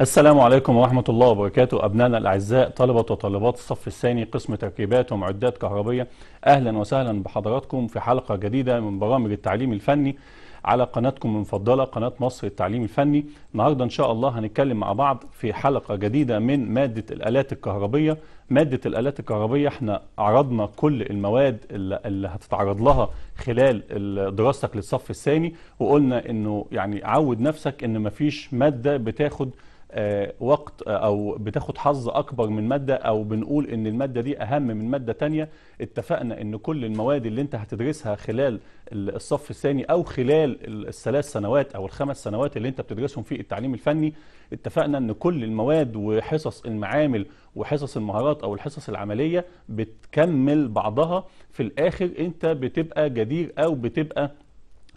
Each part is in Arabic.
السلام عليكم ورحمة الله وبركاته أبنائنا الأعزاء طلبة وطالبات الصف الثاني قسم تركيبات ومعدات كهربية أهلا وسهلا بحضراتكم في حلقة جديدة من برامج التعليم الفني على قناتكم المفضلة قناة مصر التعليم الفني النهاردة إن شاء الله هنتكلم مع بعض في حلقة جديدة من مادة الآلات الكهربية مادة الآلات الكهربية احنا عرضنا كل المواد اللي, اللي هتتعرض لها خلال دراستك للصف الثاني وقلنا انه يعني عود نفسك ان مفيش مادة بتاخد آه، وقت آه، او بتاخد حظ اكبر من ماده او بنقول ان الماده دي اهم من ماده تانية اتفقنا ان كل المواد اللي انت هتدرسها خلال الصف الثاني او خلال الثلاث سنوات او الخمس سنوات اللي انت بتدرسهم في التعليم الفني اتفقنا ان كل المواد وحصص المعامل وحصص المهارات او الحصص العمليه بتكمل بعضها في الاخر انت بتبقى جدير او بتبقى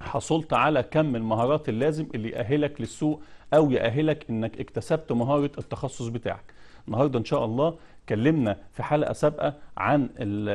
حصلت على كم المهارات اللازم اللي يأهلك للسوق او يأهلك انك اكتسبت مهاره التخصص بتاعك النهارده ان شاء الله اتكلمنا في حلقه سابقه عن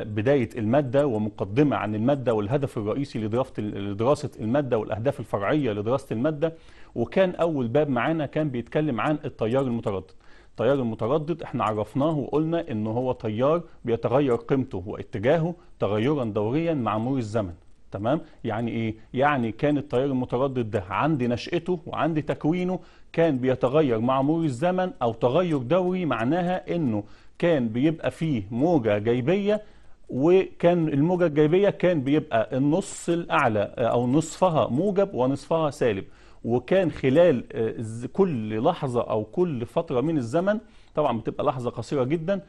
بدايه الماده ومقدمه عن الماده والهدف الرئيسي لدراسه الماده والاهداف الفرعيه لدراسه الماده وكان اول باب معانا كان بيتكلم عن التيار المتردد التيار المتردد احنا عرفناه وقلنا ان هو تيار بيتغير قيمته واتجاهه تغيرا دوريا مع مرور الزمن تمام يعني ايه يعني كان التيار المتردد ده عندي نشأته وعندي تكوينه كان بيتغير مع مرور الزمن او تغير دوري معناها انه كان بيبقى فيه موجه جيبيه وكان الموجه الجيبيه كان بيبقى النص الاعلى او نصفها موجب ونصفها سالب وكان خلال آه، كل لحظه او كل فتره من الزمن طبعا بتبقى لحظه قصيره جدا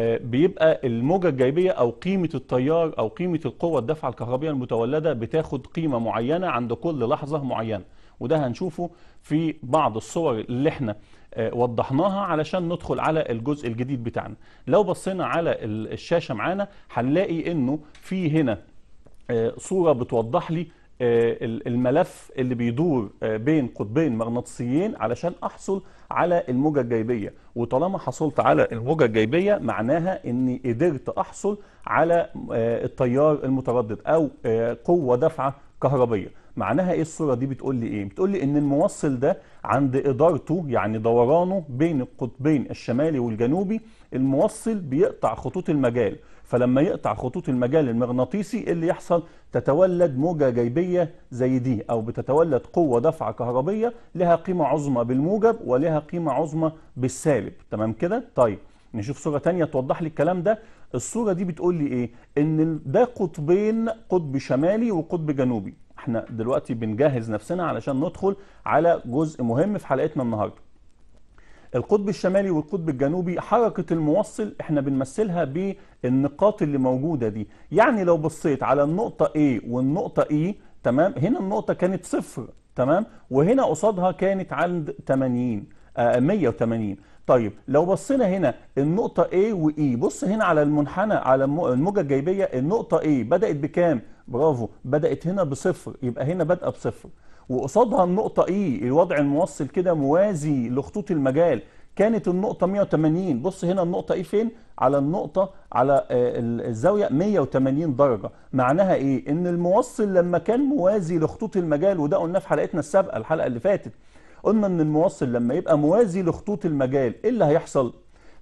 بيبقى الموجة الجايبية أو قيمة التيار أو قيمة القوة الدفعة الكهربية المتولدة بتاخد قيمة معينة عند كل لحظة معينة وده هنشوفه في بعض الصور اللي احنا آه، وضحناها علشان ندخل على الجزء الجديد بتاعنا لو بصينا على الشاشة معانا هنلاقي انه في هنا آه، صورة بتوضح لي آه، الملف اللي بيدور بين قطبين مغناطيسيين علشان احصل على الموجة الجيبية وطالما حصلت على الموجة الجيبية معناها اني قدرت احصل على آه، التيار المتردد او آه، قوة دفعة كهربية معناها ايه الصورة دي بتقول لي ايه بتقول لي ان الموصل ده عند ادارته يعني دورانه بين القطبين الشمالي والجنوبي الموصل بيقطع خطوط المجال فلما يقطع خطوط المجال المغناطيسي اللي يحصل تتولد موجة جيبية زي دي أو بتتولد قوة دفعة كهربية لها قيمة عظمى بالموجب ولها قيمة عظمى بالسالب تمام كده؟ طيب نشوف صورة تانية توضح لي الكلام ده الصورة دي بتقول لي إيه؟ إن ده قطبين قطب شمالي وقطب جنوبي احنا دلوقتي بنجهز نفسنا علشان ندخل على جزء مهم في حلقتنا النهارده القطب الشمالي والقطب الجنوبي حركة الموصل احنا بنمثلها بالنقاط اللي موجودة دي يعني لو بصيت على النقطة A والنقطة E تمام هنا النقطة كانت صفر تمام وهنا قصادها كانت عند 80 آه 180 طيب لو بصينا هنا النقطة A و E بص هنا على المنحنى على الموجة الجيبية النقطة A بدأت بكام؟ برافو بدأت هنا بصفر يبقى هنا بدأ بصفر وقصادها النقطة اي الوضع الموصل كده موازي لخطوط المجال كانت النقطة 180 بص هنا النقطة ايه فين على النقطة على آه، الزاوية 180 درجة معناها ايه ان الموصل لما كان موازي لخطوط المجال وده قلناه في حلقتنا السابقة الحلقة اللي فاتت قلنا ان الموصل لما يبقى موازي لخطوط المجال ايه اللي هيحصل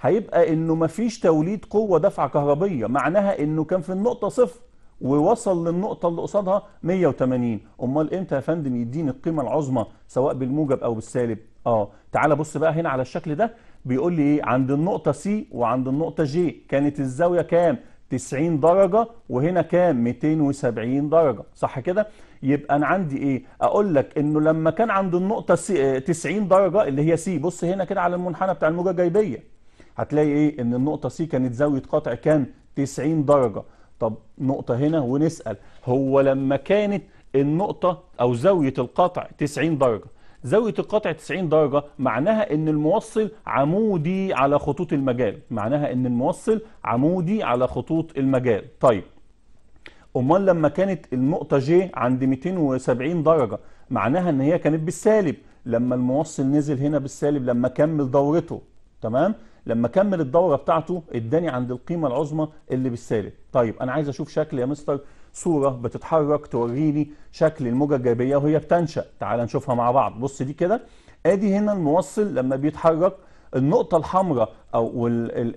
هيبقى انه مفيش توليد قوة دفعة كهربية معناها انه كان في النقطة صفر ووصل للنقطة اللي قصادها 180 امال امتى يا فندم يديني القيمة العظمى سواء بالموجب او بالسالب اه تعال بص بقى هنا على الشكل ده بيقول لي ايه عند النقطة سي وعند النقطة جي كانت الزاوية كام 90 درجة وهنا كام 270 درجة صح كده يبقى انا عندي ايه اقول لك انه لما كان عند النقطة سي 90 آه، درجة اللي هي سي بص هنا كده على المنحنى بتاع الموجة الجايبية هتلاقي ايه ان النقطة سي كانت زاوية قطع كام 90 درجة طب نقطة هنا ونسأل هو لما كانت النقطة أو زاوية القطع 90 درجة زاوية القطع 90 درجة معناها ان الموصل عمودي على خطوط المجال معناها ان الموصل عمودي على خطوط المجال طيب امال لما كانت النقطة جي عند 270 درجة معناها ان هي كانت بالسالب لما الموصل نزل هنا بالسالب لما كمل دورته تمام لما كمل الدوره بتاعته اداني عند القيمه العظمى اللي بالسالب طيب انا عايز اشوف شكل يا مستر صوره بتتحرك توريني شكل الموجه الجاذبيه وهي بتنشا تعال نشوفها مع بعض بص دي كده ادي هنا الموصل لما بيتحرك النقطه الحمراء او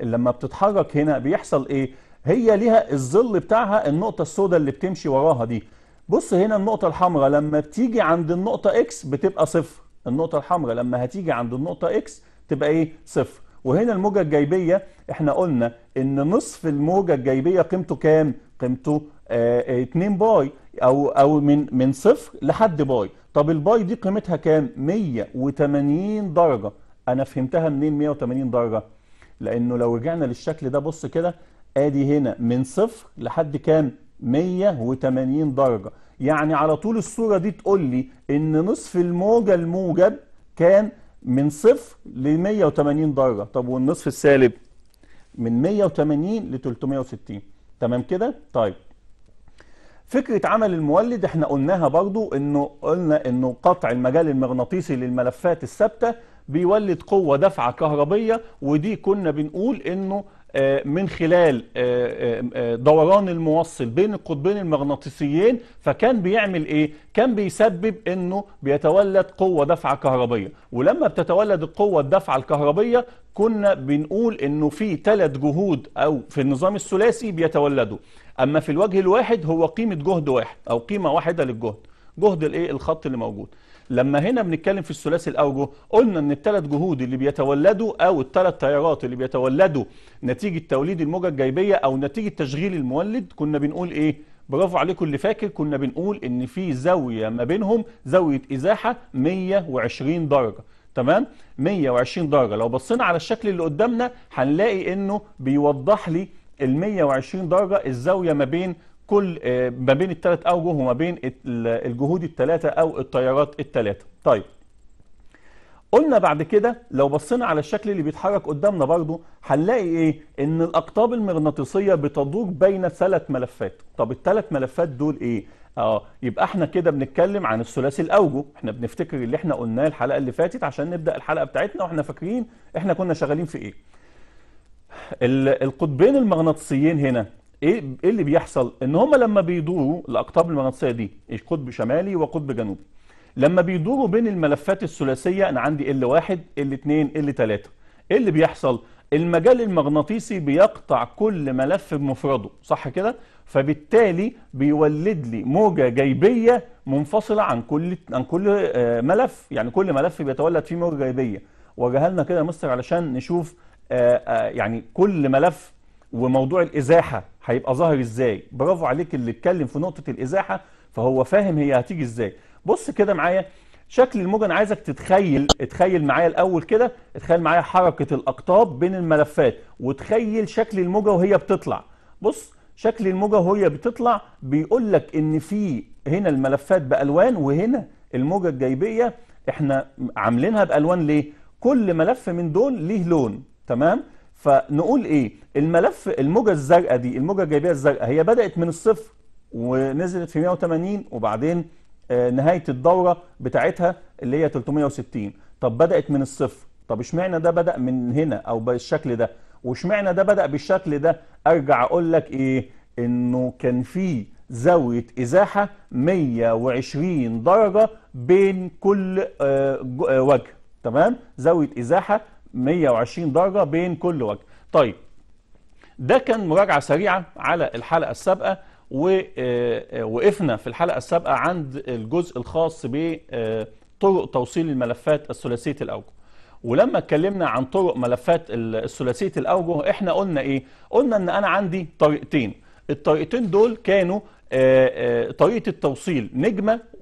لما بتتحرك هنا بيحصل ايه هي ليها الظل بتاعها النقطه السوداء اللي بتمشي وراها دي بص هنا النقطه الحمراء لما بتيجي عند النقطه اكس بتبقى صفر النقطه الحمراء لما هتيجي عند النقطه اكس تبقى ايه صفر وهنا الموجة الجايبية احنا قلنا ان نصف الموجة الجايبية قيمته كام قيمته 2 آه، آه، باي او او من من صفر لحد باي طب الباي دي قيمتها كام 180 درجة انا فهمتها منين 180 درجة لانه لو رجعنا للشكل ده بص كده ادي هنا من صفر لحد كام 180 درجة يعني على طول الصورة دي تقول لي ان نصف الموجة الموجب كان من صفر ل 180 درجه طب والنصف السالب من 180 ل 360 تمام كده طيب فكره عمل المولد احنا قلناها برضو انه قلنا انه قطع المجال المغناطيسي للملفات الثابته بيولد قوه دفعه كهربيه ودي كنا بنقول انه آه، من خلال آه، آه، دوران الموصل بين القطبين المغناطيسيين فكان بيعمل ايه كان بيسبب انه بيتولد قوه دفعه كهربيه ولما بتتولد القوه الدفعه الكهربيه كنا بنقول انه في ثلاث جهود او في النظام الثلاثي بيتولدوا اما في الوجه الواحد هو قيمه جهد واحد او قيمه واحده للجهد جهد الايه الخط اللي موجود لما هنا بنتكلم في الثلاثي الاوجه قلنا ان الثلاث جهود اللي بيتولدوا او الثلاث تيارات اللي بيتولدوا نتيجه توليد الموجه الجيبيه او نتيجه تشغيل المولد كنا بنقول ايه برافو عليكم اللي فاكر كنا بنقول ان في زاويه ما بينهم زاويه ازاحه 120 درجه تمام 120 درجه لو بصينا على الشكل اللي قدامنا هنلاقي انه بيوضح لي ال 120 درجه الزاويه ما بين كل آه، ما بين الثلاث اوجه وما بين الجهود الثلاثه او التيارات الثلاثه طيب قلنا بعد كده لو بصينا على الشكل اللي بيتحرك قدامنا برضو هنلاقي ايه ان الاقطاب المغناطيسيه بتدور بين ثلاث ملفات طب الثلاث ملفات دول ايه اه يبقى احنا كده بنتكلم عن الثلاثي الاوجه احنا بنفتكر اللي احنا قلناه الحلقه اللي فاتت عشان نبدا الحلقه بتاعتنا واحنا فاكرين احنا كنا شغالين في ايه القطبين المغناطيسيين هنا ايه ايه اللي بيحصل ان هم لما بيدوروا الاقطاب المغناطيسيه دي قطب شمالي وقطب جنوبي لما بيدوروا بين الملفات الثلاثيه انا عندي ال 1 ال 2 ال 3 ايه اللي بيحصل المجال المغناطيسي بيقطع كل ملف بمفرده صح كده فبالتالي بيولد لي موجه جيبيه منفصله عن كل عن كل آه، ملف يعني كل ملف بيتولد فيه موجه جيبيه. وجهلنا كده يا مستر علشان نشوف آه، آه، يعني كل ملف وموضوع الازاحه هيبقى ظاهر ازاي برافو عليك اللي اتكلم في نقطه الازاحه فهو فاهم هي هتيجي ازاي بص كده معايا شكل الموجة انا عايزك تتخيل اتخيل معايا الاول كده اتخيل معايا حركه الاقطاب بين الملفات وتخيل شكل الموجه وهي بتطلع بص شكل الموجه وهي بتطلع بيقول لك ان في هنا الملفات بالوان وهنا الموجه الجايبيه احنا عاملينها بالوان ليه كل ملف من دول ليه لون تمام فنقول ايه الملف الموجه الزرقاء دي الموجه الجايبيه الزرقاء هي بدات من الصفر ونزلت في 180 وبعدين آه، نهايه الدوره بتاعتها اللي هي 360 طب بدات من الصفر طب اشمعنى ده بدا من هنا او بالشكل ده واشمعنى ده بدا بالشكل ده ارجع اقول لك ايه انه كان في زاويه ازاحه 120 درجه بين كل آه، آه، وجه تمام زاويه ازاحه 120 درجة بين كل وجه طيب ده كان مراجعة سريعة على الحلقة السابقة ووقفنا آه، في الحلقة السابقة عند الجزء الخاص بطرق آه، توصيل الملفات الثلاثية الأوجه ولما اتكلمنا عن طرق ملفات الثلاثية الأوجه احنا قلنا ايه؟ قلنا ان انا عندي طريقتين الطريقتين دول كانوا آه، طريقة التوصيل نجمة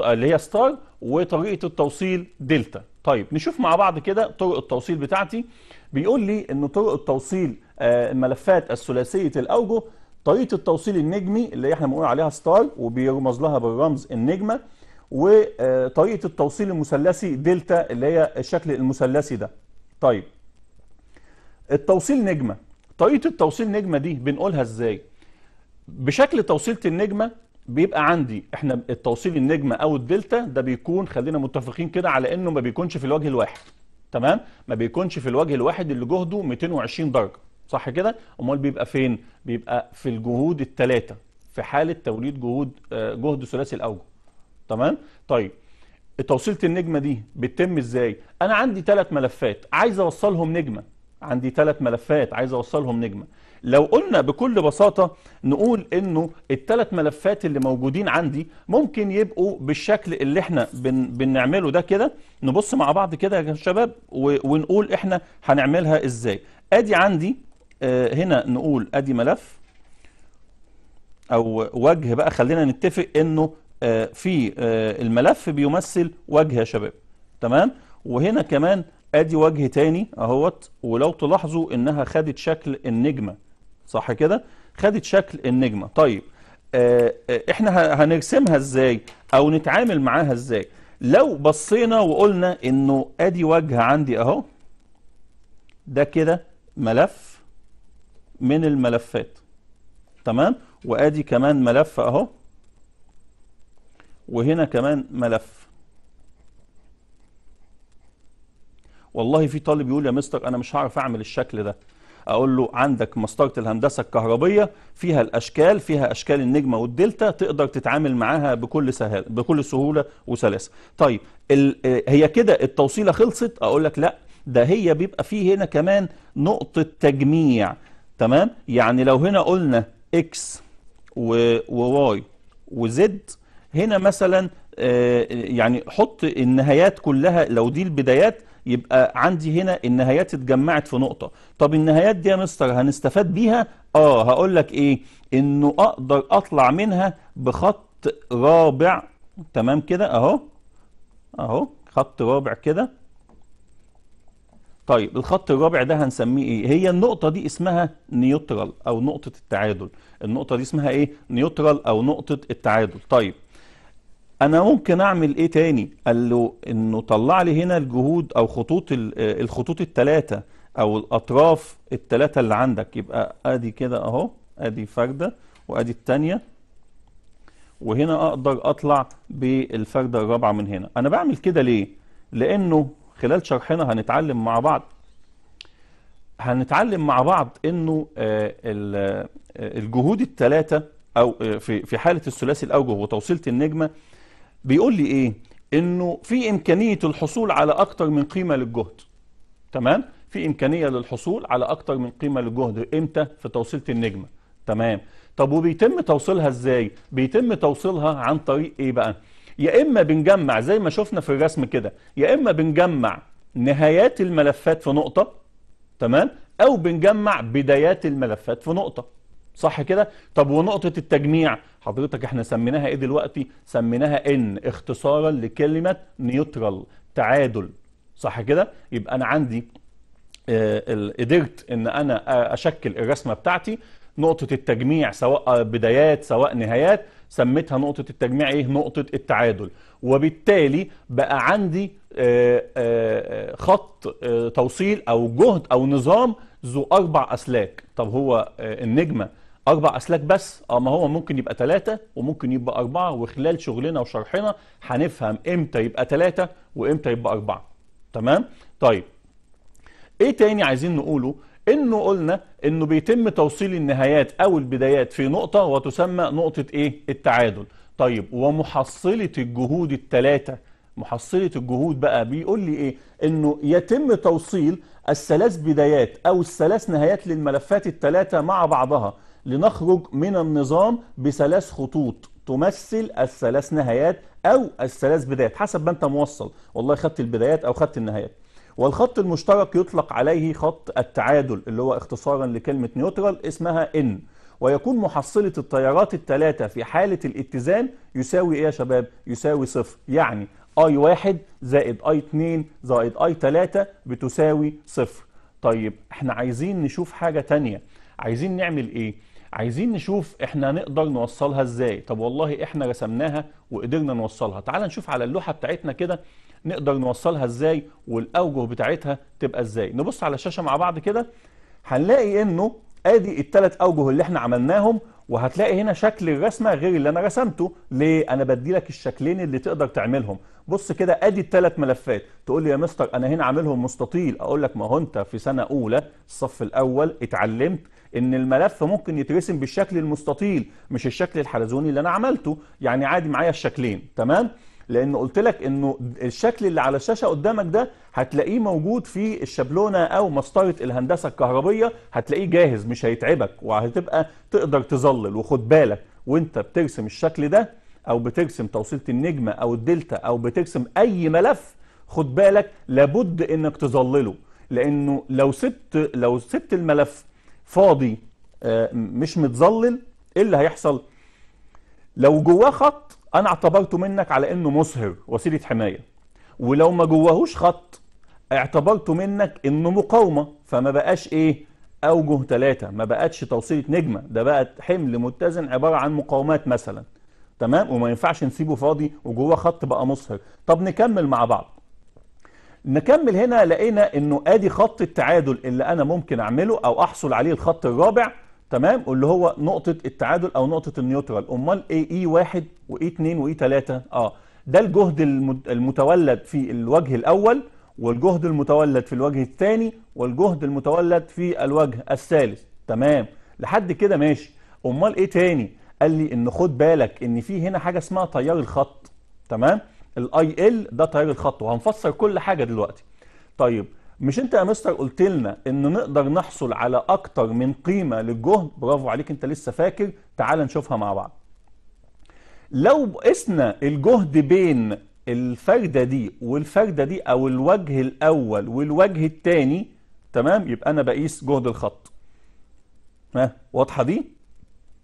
اللي هي ستار وطريقة التوصيل دلتا طيب نشوف مع بعض كده طرق التوصيل بتاعتي بيقول لي ان طرق التوصيل آه، ملفات الثلاثيه الاوجه طريقه التوصيل النجمي اللي احنا بنقول عليها ستار وبيرمز لها بالرمز النجمه وطريقه آه، التوصيل المثلثي دلتا اللي هي الشكل المثلثي ده طيب التوصيل نجمه طريقه التوصيل نجمه دي بنقولها ازاي بشكل توصيله النجمه بيبقى عندي احنا التوصيل النجمه او الدلتا ده بيكون خلينا متفقين كده على انه ما بيكونش في الوجه الواحد تمام ما بيكونش في الوجه الواحد اللي جهده 220 درجه صح كده امال بيبقى فين بيبقى في الجهود الثلاثه في حاله توليد جهود آه، جهد ثلاثي الاوجه تمام طيب توصيله النجمه دي بتتم ازاي انا عندي ثلاث ملفات عايز اوصلهم نجمه عندي ثلاث ملفات عايز اوصلهم نجمه لو قلنا بكل بساطة نقول انه الثلاث ملفات اللي موجودين عندي ممكن يبقوا بالشكل اللي احنا بن بنعمله ده كده نبص مع بعض كده يا شباب ونقول احنا هنعملها ازاي ادي عندي آه هنا نقول ادي ملف او وجه بقى خلينا نتفق انه آه في آه الملف بيمثل وجه يا شباب تمام وهنا كمان ادي وجه تاني اهوت ولو تلاحظوا انها خدت شكل النجمه صح كده خدت شكل النجمه طيب آه، آه، احنا هنرسمها ازاي او نتعامل معاها ازاي لو بصينا وقلنا انه ادي وجه عندي اهو ده كده ملف من الملفات تمام وادي كمان ملف اهو وهنا كمان ملف والله في طالب يقول يا مستر انا مش هعرف اعمل الشكل ده اقول له عندك مسطره الهندسه الكهربيه فيها الاشكال فيها اشكال النجمه والدلتا تقدر تتعامل معاها بكل سهل بكل سهوله وسلاسه طيب هي كده التوصيله خلصت اقول لك لا ده هي بيبقى فيه هنا كمان نقطه تجميع تمام يعني لو هنا قلنا اكس وواي وزد هنا مثلا آه، يعني حط النهايات كلها لو دي البدايات يبقى عندي هنا النهايات اتجمعت في نقطة طب النهايات دي يا مستر هنستفاد بيها اه هقول لك ايه انه اقدر اطلع منها بخط رابع تمام كده اهو اهو خط رابع كده طيب الخط الرابع ده هنسميه ايه هي النقطة دي اسمها نيوترال او نقطة التعادل النقطة دي اسمها ايه نيوترال او نقطة التعادل طيب انا ممكن اعمل ايه تاني قال له انه طلع لي هنا الجهود او خطوط الخطوط الثلاثه او الاطراف الثلاثه اللي عندك يبقى ادي كده اهو ادي فرده وادي الثانيه وهنا اقدر اطلع بالفرده الرابعه من هنا انا بعمل كده ليه لانه خلال شرحنا هنتعلم مع بعض هنتعلم مع بعض انه آه، آه، الجهود الثلاثه او آه، في حاله الثلاثي الاوجه وتوصيله النجمه بيقول لي ايه انه في امكانيه الحصول على اكتر من قيمه للجهد تمام في امكانيه للحصول على اكتر من قيمه للجهد امتى في توصيله النجمه تمام طب وبيتم توصيلها ازاي بيتم توصيلها عن طريق ايه بقى يا اما بنجمع زي ما شفنا في الرسم كده يا اما بنجمع نهايات الملفات في نقطه تمام او بنجمع بدايات الملفات في نقطه صح كده طب ونقطة التجميع حضرتك احنا سميناها ايه دلوقتي سميناها ان اختصارا لكلمة نيوترال تعادل صح كده يبقى انا عندي قدرت آه، ان انا اشكل الرسمة بتاعتي نقطة التجميع سواء آه، بدايات سواء نهايات سميتها نقطة التجميع ايه نقطة التعادل وبالتالي بقى عندي آه، خط توصيل او جهد او نظام ذو اربع اسلاك طب هو النجمة اربع اسلاك بس اه ما هو ممكن يبقى ثلاثه وممكن يبقى اربعه وخلال شغلنا وشرحنا هنفهم امتى يبقى ثلاثه وامتى يبقى اربعه تمام طيب ايه تاني عايزين نقوله انه قلنا انه بيتم توصيل النهايات او البدايات في نقطه وتسمى نقطه ايه التعادل طيب ومحصله الجهود الثلاثه محصله الجهود بقى بيقول لي ايه انه يتم توصيل الثلاث بدايات او الثلاث نهايات للملفات الثلاثه مع بعضها لنخرج من النظام بثلاث خطوط تمثل الثلاث نهايات أو الثلاث بدايات حسب ما أنت موصل والله خدت البدايات أو خدت النهايات والخط المشترك يطلق عليه خط التعادل اللي هو اختصارا لكلمة نيوترال اسمها N ويكون محصلة التيارات الثلاثة في حالة الاتزان يساوي ايه يا شباب؟ يساوي صفر يعني اي واحد زائد اي اتنين زائد اي 3 بتساوي صفر طيب احنا عايزين نشوف حاجة تانية عايزين نعمل ايه؟ عايزين نشوف احنا نقدر نوصلها ازاي طب والله احنا رسمناها وقدرنا نوصلها تعال نشوف على اللوحة بتاعتنا كده نقدر نوصلها ازاي والاوجه بتاعتها تبقى ازاي نبص على الشاشة مع بعض كده هنلاقي انه ادي التلات اوجه اللي احنا عملناهم وهتلاقي هنا شكل الرسمه غير اللي انا رسمته ليه انا بدي لك الشكلين اللي تقدر تعملهم بص كده ادي التلات ملفات تقول لي يا مستر انا هنا عاملهم مستطيل اقول لك ما هو انت في سنه اولى الصف الاول اتعلمت ان الملف ممكن يترسم بالشكل المستطيل مش الشكل الحلزوني اللي انا عملته يعني عادي معايا الشكلين تمام لان قلت لك انه الشكل اللي على الشاشه قدامك ده هتلاقيه موجود في الشابلونه او مسطره الهندسه الكهربيه هتلاقيه جاهز مش هيتعبك وهتبقى تقدر تظلل وخد بالك وانت بترسم الشكل ده او بترسم توصيله النجمه او الدلتا او بترسم اي ملف خد بالك لابد انك تظلله لانه لو سبت لو سبت الملف فاضي آه، مش متظلل ايه اللي هيحصل لو جواه خط انا اعتبرته منك على انه مصهر وسيله حمايه ولو ما جواهوش خط اعتبرته منك انه مقاومه فما بقاش ايه اوجه ثلاثه ما بقتش توصيله نجمه ده بقت حمل متزن عباره عن مقاومات مثلا تمام وما ينفعش نسيبه فاضي وجواه خط بقى مصهر طب نكمل مع بعض نكمل هنا لقينا انه ادي خط التعادل اللي انا ممكن اعمله او احصل عليه الخط الرابع تمام واللي هو نقطة التعادل او نقطة النيوترال امال ايه اي واحد واي اتنين واي تلاتة اه ده الجهد المتولد في الوجه الاول والجهد المتولد في الوجه الثاني والجهد المتولد في الوجه الثالث تمام لحد كده ماشي امال ايه تاني قال لي ان خد بالك ان في هنا حاجة اسمها تيار الخط تمام الاي ال ده تيار الخط وهنفسر كل حاجه دلوقتي طيب مش انت يا مستر قلت لنا ان نقدر نحصل على اكتر من قيمه للجهد برافو عليك انت لسه فاكر تعال نشوفها مع بعض لو قسنا الجهد بين الفرده دي والفرده دي او الوجه الاول والوجه الثاني تمام يبقى انا بقيس جهد الخط ها واضحه دي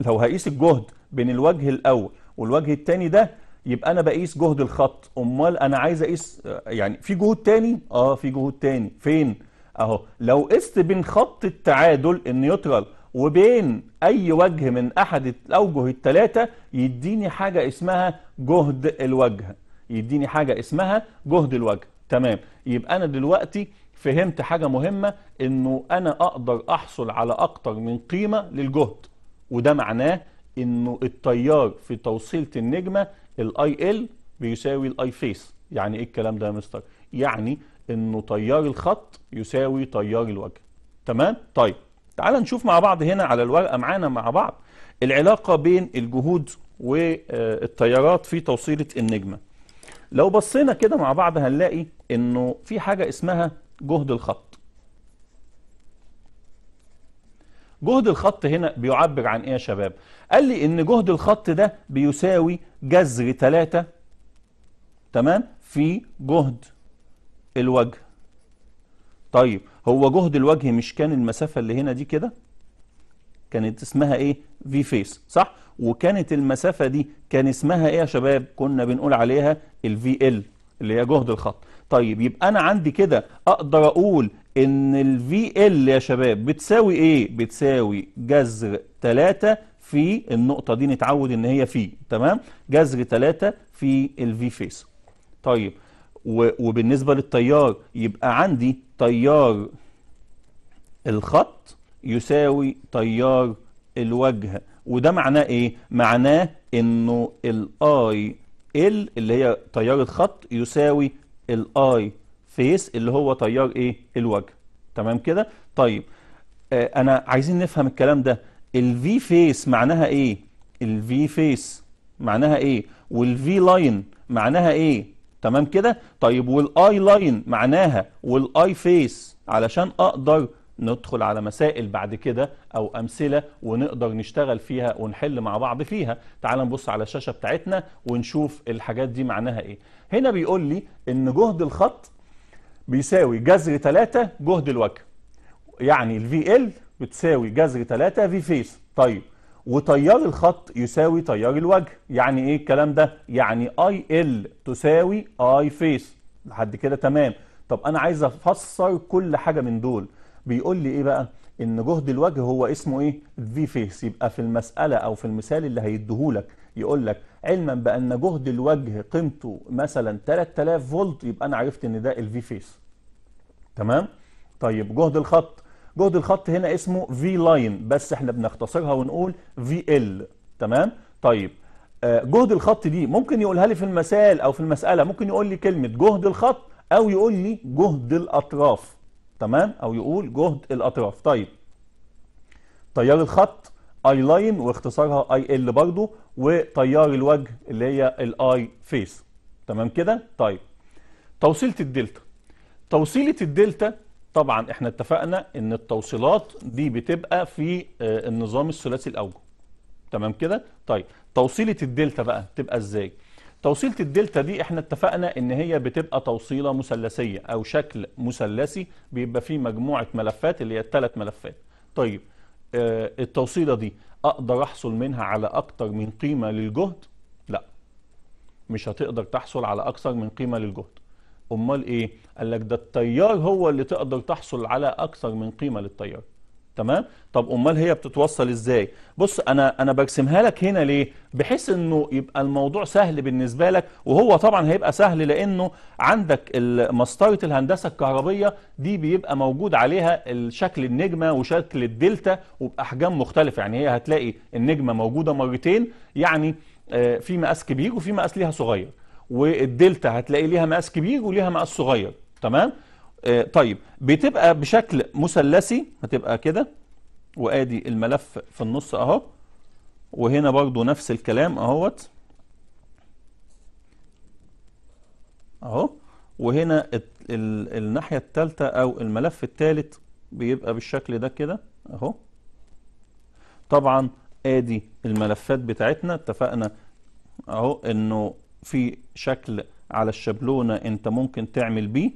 لو هقيس الجهد بين الوجه الاول والوجه الثاني ده يبقى انا بقيس جهد الخط امال انا عايز اقيس يعني في جهود تاني اه في جهود تاني فين اهو لو قست بين خط التعادل النيوترال وبين اي وجه من احد الاوجه الثلاثه يديني حاجه اسمها جهد الوجه يديني حاجه اسمها جهد الوجه تمام يبقى انا دلوقتي فهمت حاجه مهمه انه انا اقدر احصل على اكتر من قيمه للجهد وده معناه انه التيار في توصيله النجمه الاي ال بيساوي الاي فيس يعني ايه الكلام ده يا مستر يعني انه تيار الخط يساوي تيار الوجه تمام طيب تعال نشوف مع بعض هنا على الورقه معانا مع بعض العلاقه بين الجهود والتيارات في توصيله النجمه لو بصينا كده مع بعض هنلاقي انه في حاجه اسمها جهد الخط جهد الخط هنا بيعبر عن ايه يا شباب قال لي ان جهد الخط ده بيساوي جذر 3 تمام في جهد الوجه طيب هو جهد الوجه مش كان المسافة اللي هنا دي كده كانت اسمها ايه في فيس صح وكانت المسافة دي كان اسمها ايه يا شباب كنا بنقول عليها الفي ال اللي هي جهد الخط طيب يبقى انا عندي كده اقدر اقول ان في ال يا شباب بتساوي ايه بتساوي جذر 3 في النقطه دي نتعود ان هي في تمام جذر 3 في في فيس طيب وبالنسبه للتيار يبقى عندي تيار الخط يساوي تيار الوجه وده معناه ايه معناه انه الاي ال اللي هي تيار الخط يساوي الاي فيس اللي هو تيار ايه الوجه تمام كده طيب آه انا عايزين نفهم الكلام ده الفي فيس معناها ايه الفي فيس معناها ايه والفي لاين معناها ايه تمام كده طيب والاي لاين معناها والاي فيس علشان اقدر ندخل على مسائل بعد كده او امثله ونقدر نشتغل فيها ونحل مع بعض فيها تعال نبص على الشاشه بتاعتنا ونشوف الحاجات دي معناها ايه هنا بيقول لي ان جهد الخط بيساوي جذر 3 جهد الوجه يعني الفي ال بتساوي جذر 3 في فيس طيب وتيار الخط يساوي تيار الوجه يعني ايه الكلام ده يعني اي ال تساوي اي فيس لحد كده تمام طب انا عايز افسر كل حاجه من دول بيقول لي ايه بقى ان جهد الوجه هو اسمه ايه في فيس يبقى في المساله او في المثال اللي هيديهولك يقول لك علما بان جهد الوجه قيمته مثلا 3000 فولت يبقى انا عرفت ان ده الفي فيس تمام طيب جهد الخط جهد الخط هنا اسمه في لاين بس احنا بنختصرها ونقول في ال تمام طيب آه، جهد الخط دي ممكن يقولها لي في المثال او في المساله ممكن يقول لي كلمه جهد الخط او يقول لي جهد الاطراف تمام او يقول جهد الاطراف طيب تيار الخط اي لاين واختصارها اي ال برضو وتيار الوجه اللي هي الاي فيس تمام كده طيب توصيله الدلتا توصيله الدلتا طبعا احنا اتفقنا ان التوصيلات دي بتبقى في آه، النظام الثلاثي الاوجه تمام كده طيب توصيله الدلتا بقى تبقى ازاي توصيله الدلتا دي احنا اتفقنا ان هي بتبقى توصيله مثلثيه او شكل مثلثي بيبقى فيه مجموعه ملفات اللي هي الثلاث ملفات طيب آه التوصيله دي اقدر احصل منها على اكتر من قيمه للجهد لا مش هتقدر تحصل على اكثر من قيمه للجهد امال ايه قال لك ده التيار هو اللي تقدر تحصل على اكثر من قيمه للتيار تمام طب امال هي بتتوصل ازاي بص انا انا برسمها لك هنا ليه بحيث انه يبقى الموضوع سهل بالنسبه لك وهو طبعا هيبقى سهل لانه عندك مسطره الهندسه الكهربيه دي بيبقى موجود عليها شكل النجمه وشكل الدلتا وباحجام مختلفه يعني هي هتلاقي النجمه موجوده مرتين يعني آه، في مقاس كبير وفي مقاس ليها صغير والدلتا هتلاقي ليها مقاس كبير وليها مقاس صغير تمام آه، طيب بتبقى بشكل مثلثي هتبقى كده وادي الملف في النص اهو وهنا برضو نفس الكلام اهوت اهو وهنا الناحية التالتة او الملف التالت بيبقى بالشكل ده كده اهو طبعا ادي الملفات بتاعتنا اتفقنا اهو انه في شكل على الشبلونة انت ممكن تعمل بيه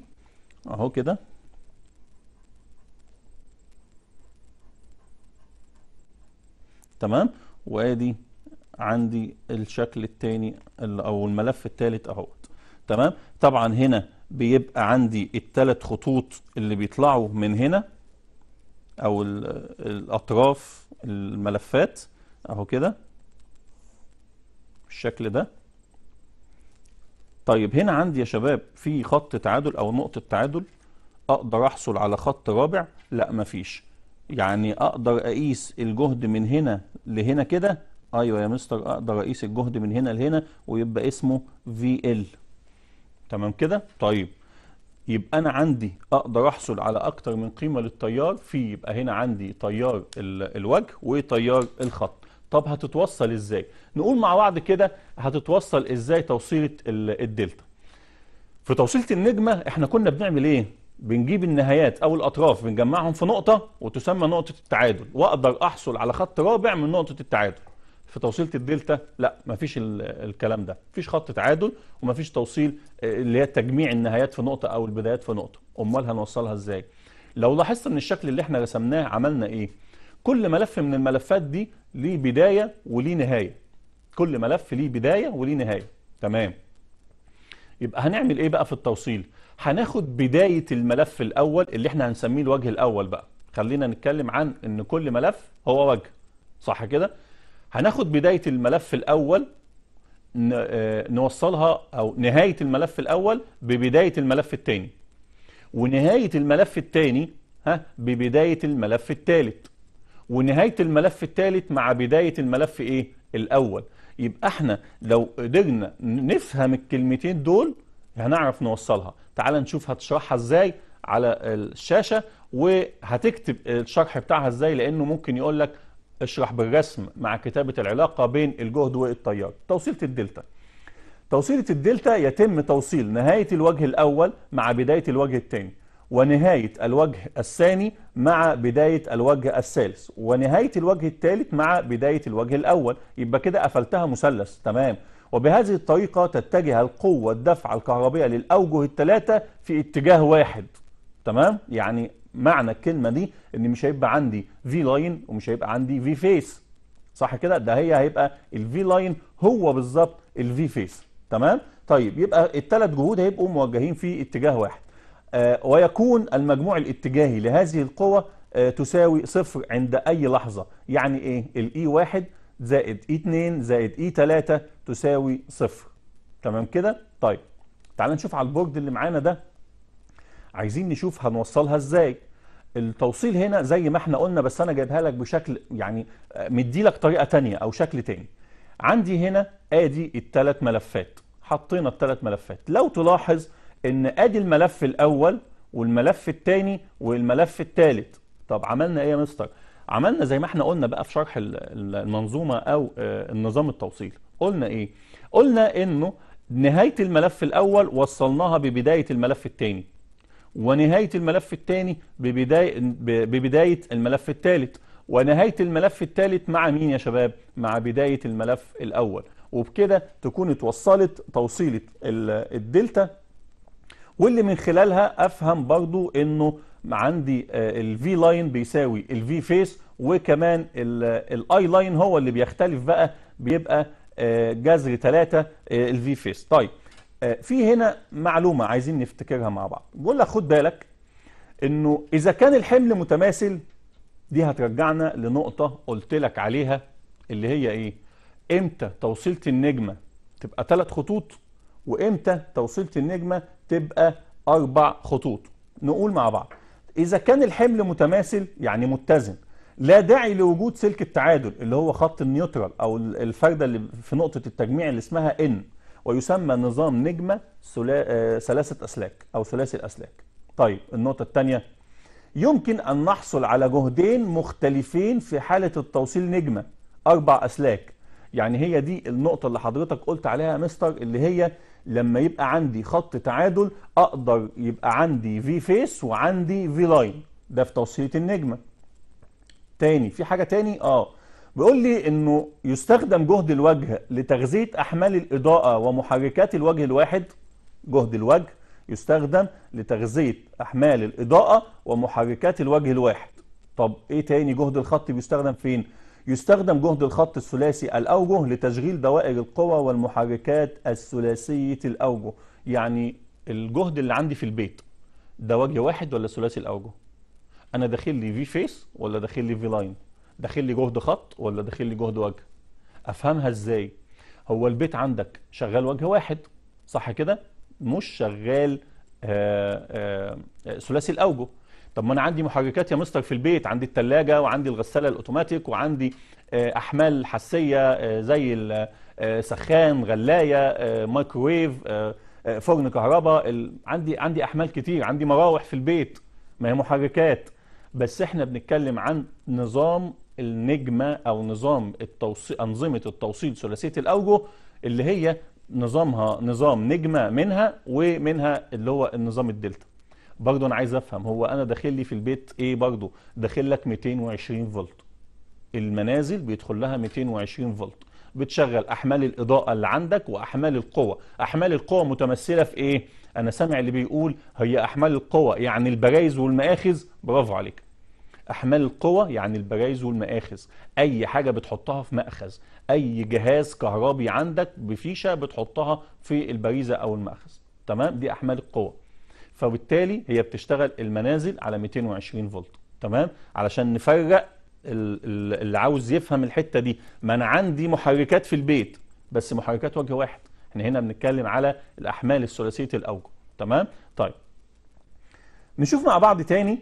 اهو كده تمام وادي عندي الشكل الثاني او الملف الثالث اهوت تمام طبعا هنا بيبقى عندي الثلاث خطوط اللي بيطلعوا من هنا او الاطراف الملفات اهو كده بالشكل ده طيب هنا عندي يا شباب في خط تعادل او نقطه تعادل اقدر احصل على خط رابع لا مفيش يعني اقدر اقيس الجهد من هنا لهنا كده ايوه يا مستر اقدر اقيس الجهد من هنا لهنا ويبقى اسمه في ال تمام كده طيب يبقى انا عندي اقدر احصل على اكتر من قيمه للتيار في يبقى هنا عندي تيار الوجه وتيار الخط طب هتتوصل ازاي نقول مع بعض كده هتتوصل ازاي توصيله الدلتا في توصيله النجمه احنا كنا بنعمل ايه بنجيب النهايات او الاطراف بنجمعهم في نقطه وتسمى نقطه التعادل واقدر احصل على خط رابع من نقطه التعادل في توصيله الدلتا لا مفيش الكلام ده مفيش خط تعادل ومفيش توصيل آه، اللي هي تجميع النهايات في نقطه او البدايات في نقطه امال هنوصلها ازاي لو لاحظت ان الشكل اللي احنا رسمناه عملنا ايه كل ملف من الملفات دي ليه بداية وليه نهاية كل ملف ليه بداية وليه نهاية تمام يبقى هنعمل ايه بقى في التوصيل هناخد بداية الملف الاول اللي احنا هنسميه الوجه الاول بقى خلينا نتكلم عن ان كل ملف هو وجه صح كده هناخد بداية الملف الاول آه، نوصلها او نهاية الملف الاول ببداية الملف الثاني ونهاية الملف الثاني ها ببداية الملف الثالث ونهاية الملف الثالث مع بداية الملف ايه الاول يبقى احنا لو قدرنا نفهم الكلمتين دول هنعرف نوصلها تعال نشوف هتشرحها ازاي على الشاشة وهتكتب الشرح بتاعها ازاي لانه ممكن يقول لك اشرح بالرسم مع كتابة العلاقة بين الجهد والتيار توصيلة الدلتا توصيلة الدلتا يتم توصيل نهاية الوجه الأول مع بداية الوجه الثاني ونهاية الوجه الثاني مع بداية الوجه الثالث ونهاية الوجه الثالث مع بداية الوجه الأول يبقى كده قفلتها مثلث تمام وبهذه الطريقة تتجه القوة الدفعة الكهربية للأوجه الثلاثة في اتجاه واحد تمام يعني معنى الكلمة دي ان مش هيبقى عندي في لاين ومش هيبقى عندي في فيس صح كده ده هي هيبقى الفي لاين هو بالظبط الفي فيس تمام طيب يبقى الثلاث جهود هيبقوا موجهين في اتجاه واحد آه، ويكون المجموع الاتجاهي لهذه القوة آه، تساوي صفر عند أي لحظة يعني إيه؟ E1 زائد e إي 2 زائد e إي 3 تساوي صفر تمام كده؟ طيب تعال نشوف على البورد اللي معانا ده عايزين نشوف هنوصلها إزاي التوصيل هنا زي ما احنا قلنا بس أنا جايبها لك بشكل يعني آه، مدي لك طريقة تانية أو شكل تاني عندي هنا آدي الثلاث ملفات حطينا الثلاث ملفات لو تلاحظ ان ادي الملف الاول والملف الثاني والملف الثالث طب عملنا ايه يا مستر عملنا زي ما احنا قلنا بقى في شرح المنظومه او آه، النظام التوصيل قلنا ايه قلنا انه نهايه الملف الاول وصلناها ببدايه الملف الثاني ونهايه الملف الثاني ببدايه ببدايه الملف الثالث ونهايه الملف الثالث مع مين يا شباب مع بدايه الملف الاول وبكده تكون اتوصلت توصيله الدلتا واللي من خلالها افهم برضو انه عندي آه، الفي لاين بيساوي الفي فيس وكمان الاي لاين هو اللي بيختلف بقى بيبقى آه، جذر 3 الفي فيس طيب آه، في هنا معلومة عايزين نفتكرها مع بعض بقول لك خد بالك انه اذا كان الحمل متماثل دي هترجعنا لنقطة قلت لك عليها اللي هي ايه امتى توصيلة النجمة تبقى ثلاث خطوط وامتى توصيلة النجمة تبقى أربع خطوط نقول مع بعض إذا كان الحمل متماثل يعني متزن لا داعي لوجود سلك التعادل اللي هو خط النيوترال أو الفردة اللي في نقطة التجميع اللي اسمها N ويسمى نظام نجمة ثلاثة آه، أسلاك أو ثلاثي الأسلاك طيب النقطة الثانية يمكن أن نحصل على جهدين مختلفين في حالة التوصيل نجمة أربع أسلاك يعني هي دي النقطة اللي حضرتك قلت عليها مستر اللي هي لما يبقى عندي خط تعادل اقدر يبقى عندي في فيس وعندي في لاين ده في توصيله النجمه تاني في حاجه تاني اه بيقول لي انه يستخدم جهد الوجه لتغذيه احمال الاضاءه ومحركات الوجه الواحد جهد الوجه يستخدم لتغذيه احمال الاضاءه ومحركات الوجه الواحد طب ايه تاني جهد الخط بيستخدم فين يستخدم جهد الخط الثلاثي الأوجه لتشغيل دوائر القوى والمحركات الثلاثية الأوجه يعني الجهد اللي عندي في البيت ده وجه واحد ولا ثلاثي الأوجه أنا داخل لي في فيس ولا داخل لي في لاين داخل لي جهد خط ولا داخل لي جهد وجه أفهمها إزاي هو البيت عندك شغال وجه واحد صح كده مش شغال آه، آه، ثلاثي الأوجه طب ما انا عندي محركات يا مستر في البيت عندي الثلاجه وعندي الغساله الاوتوماتيك وعندي آه، احمال حسيه آه، زي آه، سخان غلايه مايكرويف فرن كهرباء عندي عندي احمال كتير عندي مراوح في البيت ما هي محركات بس احنا بنتكلم عن نظام النجمه او نظام التوصي... انظمه التوصيل ثلاثيه الاوجه اللي هي نظامها نظام نجمه منها ومنها اللي هو النظام الدلتا برضه انا عايز افهم هو انا داخل لي في البيت ايه برضه داخل لك 220 فولت المنازل بيدخل لها 220 فولت بتشغل احمال الاضاءه اللي عندك واحمال القوه احمال القوه متمثله في ايه انا سامع اللي بيقول هي احمال القوه يعني البرايز والمآخذ برافو عليك احمال القوه يعني البرايز والمآخذ اي حاجه بتحطها في مأخذ اي جهاز كهربي عندك بفيشه بتحطها في البريزه او المأخذ تمام دي احمال القوه فبالتالي هي بتشتغل المنازل على 220 فولت تمام علشان نفرق اللي عاوز يفهم الحته دي ما انا عندي محركات في البيت بس محركات وجه واحد احنا هنا بنتكلم على الاحمال الثلاثيه الاوجه تمام طيب نشوف مع بعض تاني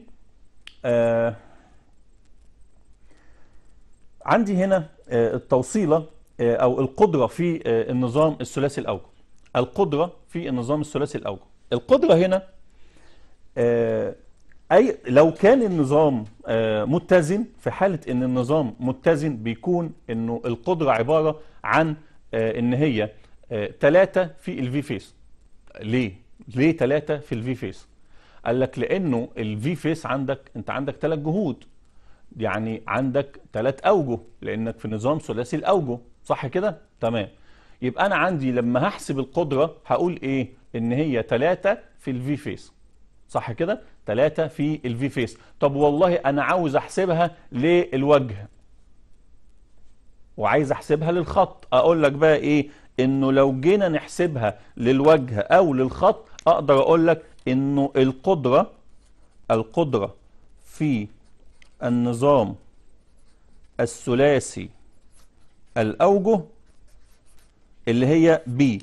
آه عندي هنا آه التوصيله آه او القدره في آه النظام الثلاثي الاوجه القدره في النظام الثلاثي الاوجه القدره هنا آه، أي لو كان النظام آه، متزن في حالة أن النظام متزن بيكون أنه القدرة عبارة عن آه، أن هي 3 في الفي فيس ليه؟ ليه 3 في الفي فيس؟ قال لك لأنه الفي فيس عندك أنت عندك 3 جهود يعني عندك 3 أوجه لأنك في نظام ثلاثي الأوجه صح كده؟ تمام يبقى أنا عندي لما هحسب القدرة هقول إيه؟ إن هي 3 في الفي فيس صح كده 3 في الفي فيس طب والله انا عاوز احسبها للوجه وعايز احسبها للخط اقول لك بقى ايه انه لو جينا نحسبها للوجه او للخط اقدر اقول لك انه القدره القدره في النظام الثلاثي الاوجه اللي هي بي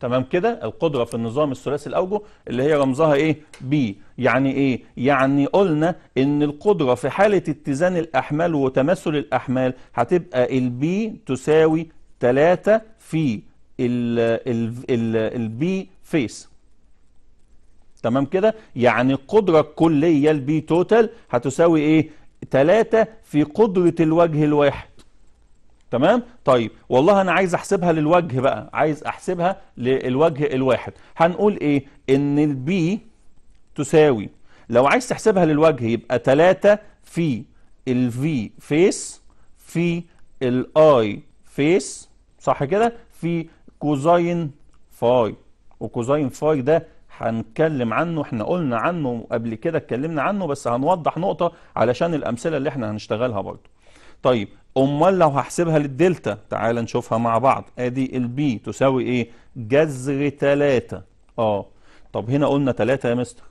تمام كده القدرة في النظام الثلاثي الأوجه اللي هي رمزها إيه بي يعني إيه يعني قلنا إن القدرة في حالة اتزان الأحمال وتماثل الأحمال هتبقى البي تساوي 3 في البي فيس تمام كده يعني القدرة الكلية البي توتال هتساوي إيه 3 في قدرة الوجه الواحد تمام طيب والله انا عايز احسبها للوجه بقى عايز احسبها للوجه الواحد هنقول ايه ان البي تساوي لو عايز تحسبها للوجه يبقى 3 في الفي فيس في الاي فيس صح كده في كوزاين فاي وكوزاين فاي ده هنتكلم عنه احنا قلنا عنه قبل كده اتكلمنا عنه بس هنوضح نقطة علشان الأمثلة اللي احنا هنشتغلها برضه طيب امال لو هحسبها للدلتا تعال نشوفها مع بعض ادي البي تساوي ايه جذر 3 اه طب هنا قلنا 3 يا مستر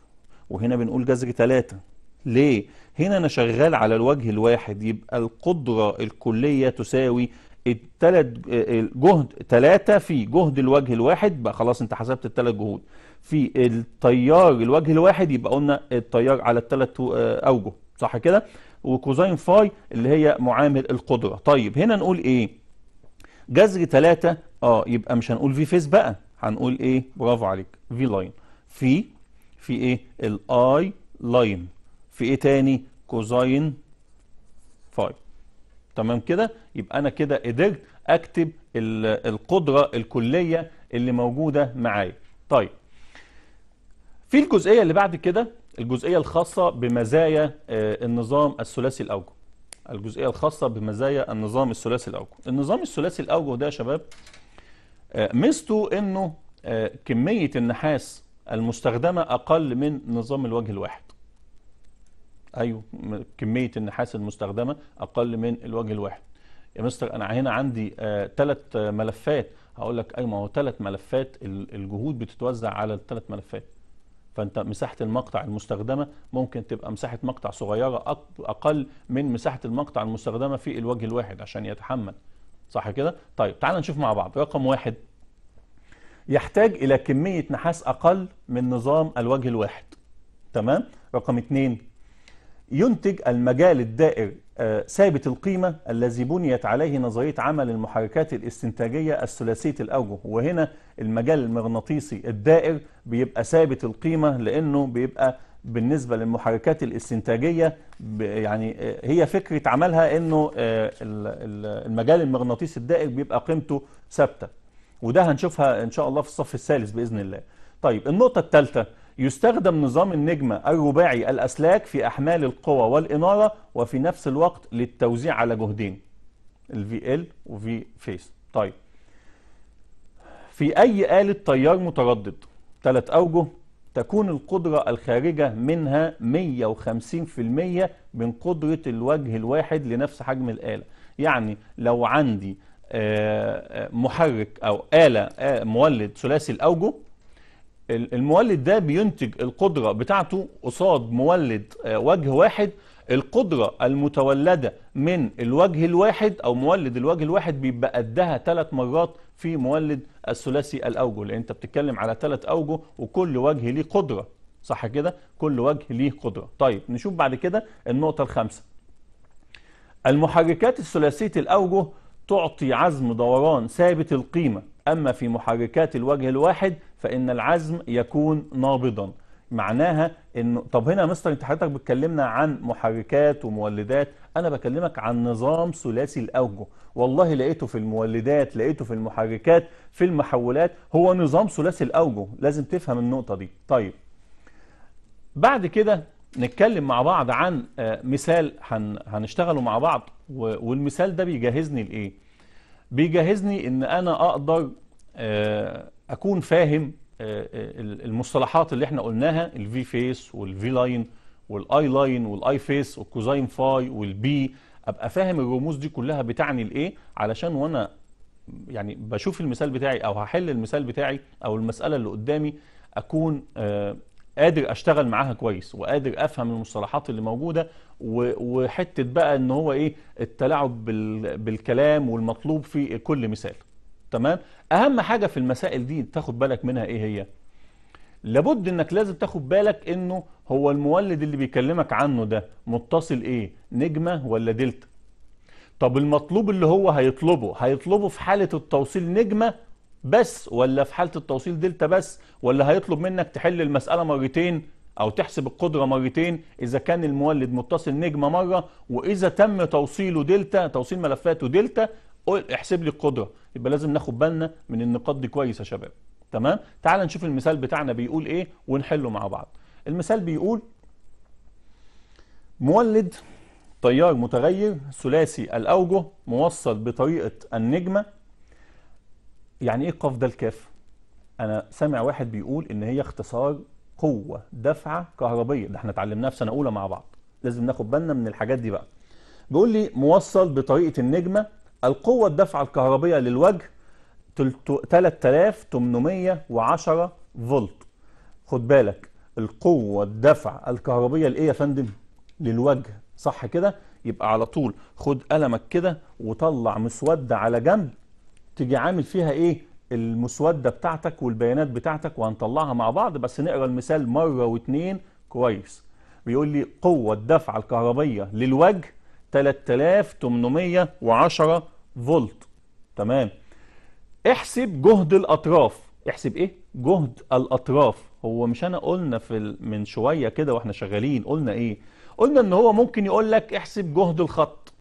وهنا بنقول جذر 3 ليه هنا انا شغال على الوجه الواحد يبقى القدره الكليه تساوي التلات آه، جهد 3 في جهد الوجه الواحد بقى خلاص انت حسبت التلات جهود في التيار الوجه الواحد يبقى قلنا التيار على الثلاث آه، اوجه صح كده وكوزين فاي اللي هي معامل القدرة طيب هنا نقول ايه جذر 3 اه يبقى مش هنقول في فيس بقى هنقول ايه برافو عليك في لاين في في ايه الاي لاين في ايه تاني كوزين فاي تمام كده يبقى انا كده قدرت اكتب القدرة الكلية اللي موجودة معايا طيب في الجزئية اللي بعد كده الجزئية الخاصة بمزايا آه، النظام الثلاثي الأوجه الجزئية الخاصة بمزايا النظام الثلاثي الأوجه النظام الثلاثي الأوجه ده يا شباب آه، ميزته أنه آه، كمية النحاس المستخدمة أقل من نظام الوجه الواحد أيوه كمية النحاس المستخدمة أقل من الوجه الواحد يا مستر أنا هنا عندي ثلاث ملفات هقول لك أيوه ما هو ثلاث ملفات الجهود بتتوزع على الثلاث ملفات فانت مساحه المقطع المستخدمه ممكن تبقى مساحه مقطع صغيره اقل من مساحه المقطع المستخدمه في الوجه الواحد عشان يتحمل صح كده طيب تعال نشوف مع بعض رقم واحد يحتاج الى كميه نحاس اقل من نظام الوجه الواحد تمام رقم اتنين ينتج المجال الدائر ثابت القيمة الذي بنيت عليه نظرية عمل المحركات الاستنتاجية الثلاثية الأوجه وهنا المجال المغناطيسي الدائر بيبقى ثابت القيمة لأنه بيبقى بالنسبة للمحركات الاستنتاجية يعني آه، هي فكرة عملها أنه آه، المجال المغناطيسي الدائر بيبقى قيمته ثابتة وده هنشوفها إن شاء الله في الصف الثالث بإذن الله طيب النقطة الثالثة يستخدم نظام النجمة الرباعي الأسلاك في أحمال القوى والإنارة وفي نفس الوقت للتوزيع على جهدين الفي ال وفي فيس طيب في أي آلة طيار متردد ثلاث أوجه تكون القدرة الخارجة منها 150% من قدرة الوجه الواحد لنفس حجم الآلة يعني لو عندي آه، آه، محرك أو آلة آه، مولد ثلاثي الأوجه المولد ده بينتج القدرة بتاعته قصاد مولد آه، وجه واحد القدرة المتولدة من الوجه الواحد أو مولد الوجه الواحد بيبقى قدها ثلاث مرات في مولد الثلاثي الأوجه لأن أنت بتتكلم على ثلاث أوجه وكل وجه ليه قدرة صح كده؟ كل وجه ليه قدرة طيب نشوف بعد كده النقطة الخامسة المحركات الثلاثية الأوجه تعطي عزم دوران ثابت القيمة أما في محركات الوجه الواحد فإن العزم يكون نابضا معناها انه طب هنا يا مستر انت حضرتك بتكلمنا عن محركات ومولدات انا بكلمك عن نظام ثلاثي الاوجه والله لقيته في المولدات لقيته في المحركات في المحولات هو نظام ثلاثي الاوجه لازم تفهم النقطه دي طيب بعد كده نتكلم مع بعض عن آه، مثال هن هنشتغله مع بعض والمثال ده بيجهزني لايه بيجهزني ان انا اقدر آه، اكون فاهم آه، آه، المصطلحات اللي احنا قلناها الفي فيس والفي لاين والاي لاين والاي فيس والكوزاين فاي والبي ابقى فاهم الرموز دي كلها بتعني الايه علشان وانا يعني بشوف المثال بتاعي او هحل المثال بتاعي او المساله اللي قدامي اكون آه، قادر اشتغل معاها كويس وقادر افهم المصطلحات اللي موجوده وحته بقى ان هو ايه التلاعب بالكلام والمطلوب في كل مثال تمام اهم حاجه في المسائل دي تاخد بالك منها ايه هي لابد انك لازم تاخد بالك انه هو المولد اللي بيكلمك عنه ده متصل ايه نجمه ولا دلتا طب المطلوب اللي هو هيطلبه هيطلبه في حاله التوصيل نجمه بس ولا في حاله التوصيل دلتا بس ولا هيطلب منك تحل المساله مرتين او تحسب القدرة مرتين اذا كان المولد متصل نجمة مرة واذا تم توصيله دلتا توصيل ملفاته دلتا احسب لي القدره يبقى لازم ناخد بالنا من النقاط دي كويس يا شباب تمام تعال نشوف المثال بتاعنا بيقول ايه ونحله مع بعض المثال بيقول مولد تيار متغير ثلاثي الاوجه موصل بطريقه النجمه يعني ايه قف ده الكاف انا سامع واحد بيقول ان هي اختصار قوه دفعه كهربيه ده احنا اتعلمناها في سنه اولى مع بعض لازم ناخد بالنا من الحاجات دي بقى بيقول لي موصل بطريقه النجمه القوة الدفع الكهربية للوجه 3810 فولت خد بالك القوة الدفع الكهربية لإيه يا فندم؟ للوجه صح كده؟ يبقى على طول خد قلمك كده وطلع مسودة على جنب تيجي عامل فيها إيه؟ المسودة بتاعتك والبيانات بتاعتك وهنطلعها مع بعض بس نقرا المثال مرة واتنين كويس بيقول لي قوة الدفع الكهربية للوجه 3810 فولت تمام احسب جهد الاطراف احسب ايه جهد الاطراف هو مش انا قلنا في من شويه كده واحنا شغالين قلنا ايه قلنا ان هو ممكن يقول لك احسب جهد الخط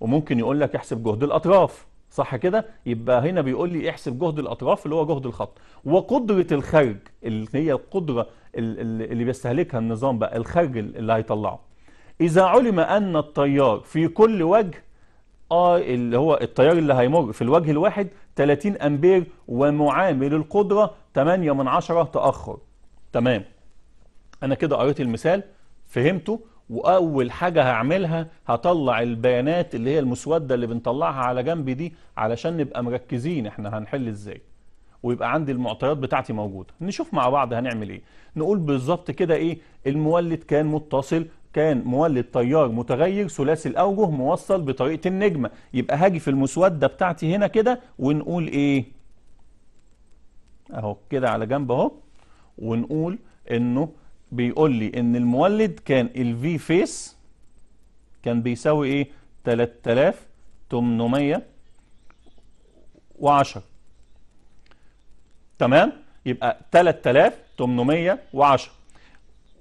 وممكن يقول لك احسب جهد الاطراف صح كده يبقى هنا بيقول لي احسب جهد الاطراف اللي هو جهد الخط وقدره الخرج اللي هي القدره اللي بيستهلكها النظام بقى الخرج اللي هيطلعه اذا علم ان التيار في كل وجه ار آه، اللي هو التيار اللي هيمر في الوجه الواحد 30 امبير ومعامل القدره 8 من 10 تاخر تمام انا كده قريت المثال فهمته واول حاجه هعملها هطلع البيانات اللي هي المسوده اللي بنطلعها على جنب دي علشان نبقى مركزين احنا هنحل ازاي ويبقى عندي المعطيات بتاعتي موجوده نشوف مع بعض هنعمل ايه نقول بالظبط كده ايه المولد كان متصل كان مولد تيار متغير ثلاثي الاوجه موصل بطريقه النجمه يبقى هاجي في المسوده بتاعتي هنا كده ونقول ايه اهو كده على جنب اهو ونقول انه بيقول لي ان المولد كان الفي فيس كان بيساوي ايه 3810 تمام يبقى 3810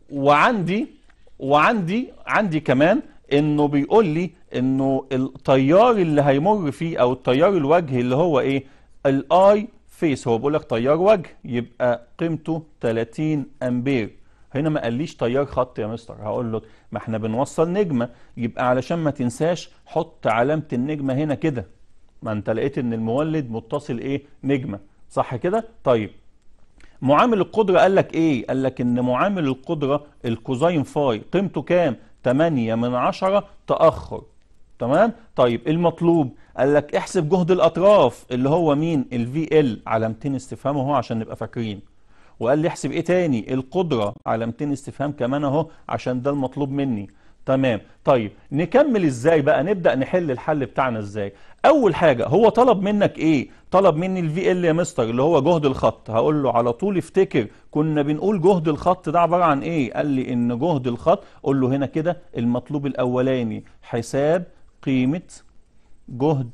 وعندي وعندي عندي كمان انه بيقول لي انه التيار اللي هيمر فيه او التيار الوجه اللي هو ايه الاي فيس هو بيقول لك تيار وجه يبقى قيمته 30 امبير هنا ما قاليش تيار خط يا مستر هقول لك ما احنا بنوصل نجمه يبقى علشان ما تنساش حط علامه النجمه هنا كده ما انت لقيت ان المولد متصل ايه نجمه صح كده طيب معامل القدرة قال لك ايه قال لك ان معامل القدرة الكوزين فاي قيمته كام 8 من 10 تأخر تمام طيب المطلوب قال لك احسب جهد الاطراف اللي هو مين الفي ال علامتين استفهام اهو عشان نبقى فاكرين وقال لي احسب ايه تاني القدرة علامتين استفهام كمان اهو عشان ده المطلوب مني تمام طيب نكمل ازاي بقى نبدا نحل الحل بتاعنا ازاي اول حاجه هو طلب منك ايه طلب مني الفي ال يا مستر اللي هو جهد الخط هقول له على طول افتكر كنا بنقول جهد الخط ده عباره عن ايه قال لي ان جهد الخط قول له هنا كده المطلوب الاولاني حساب قيمه جهد